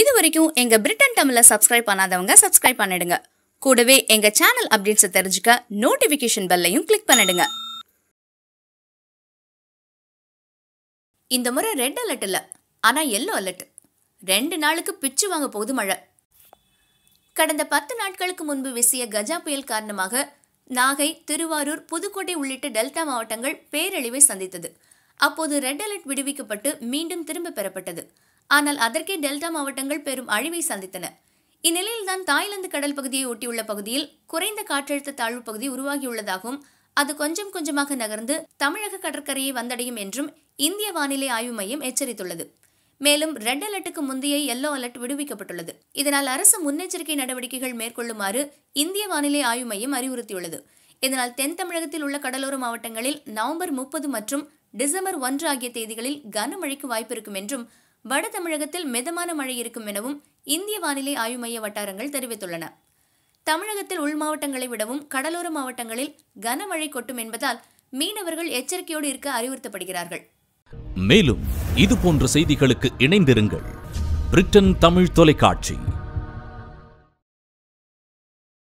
இது வரைக்கும் எங்கள் பிரிட்டன் தமிழில் சப்ஸ்கிரைப் பண்ணாதவங்க சப்ஸ்கிரைப் பண்ணிடுங்க கூடவே எங்கள் சேனல் அப்டேட்ஸை தெரிஞ்சுக்க நோட்டிஃபிகேஷன் பெல்லையும் கிளிக் பண்ணிடுங்க இந்த முறை ரெட் அலர்ட் இல்லை ஆனால் எல்லோ அலர்ட் ரெண்டு நாளுக்கு பிச்சு வாங்க போகுது மழை கடந்த பத்து நாட்களுக்கு முன்பு வீசிய கஜா புயல் காரணமாக நாகை திருவாரூர் புதுக்கோட்டை உள்ளிட்ட டெல்டா மாவட்டங்கள் பேரழிவை சந்தித்தது அப்போது ரெட் அலர்ட் விடுவிக்கப்பட்டு மீண்டும் திரும்ப பெறப்பட்டது ஆனால் அதற்கே டெல்டா மாவட்டங்கள் பெரும் அழிவை சந்தித்தன இந்நிலையில்தான் தாய்லாந்து கடல் பகுதியை ஒட்டியுள்ள பகுதியில் குறைந்த காற்றழுத்த தாழ்வு பகுதி உருவாகியுள்ளதாகவும் அது கொஞ்சம் கொஞ்சமாக நகர்ந்து தமிழக கடற்கரையை வந்தடையும் என்றும் இந்திய வானிலை ஆய்வு மையம் எச்சரித்துள்ளது மேலும் ரெட் அலர்ட்டுக்கு முந்தைய எல்லோ அலர்ட் விடுவிக்கப்பட்டுள்ளது இதனால் அரசு முன்னெச்சரிக்கை நடவடிக்கைகள் மேற்கொள்ளுமாறு இந்திய வானிலை ஆய்வு மையம் அறிவுறுத்தியுள்ளது இதனால் தென் தமிழகத்தில் உள்ள கடலோர மாவட்டங்களில் நவம்பர் முப்பது மற்றும் டிசம்பர் ஒன்று ஆகிய தேதிகளில் கனமழைக்கு வாய்ப்பிருக்கும் என்றும் வட தமிழகத்தில் மிதமான மழை இருக்கும் எனவும் இந்திய வானிலை ஆய்வு மைய வட்டாரங்கள் தெரிவித்துள்ளன தமிழகத்தில் உள் மாவட்டங்களை விடவும் கடலோர மாவட்டங்களில் கனமழை கொட்டும் என்பதால் மீனவர்கள் எச்சரிக்கையோடு இருக்க அறிவுறுத்தப்படுகிறார்கள் மேலும் இது போன்ற செய்திகளுக்கு இணைந்திருங்கள் பிரிட்டன் தமிழ் தொலைக்காட்சி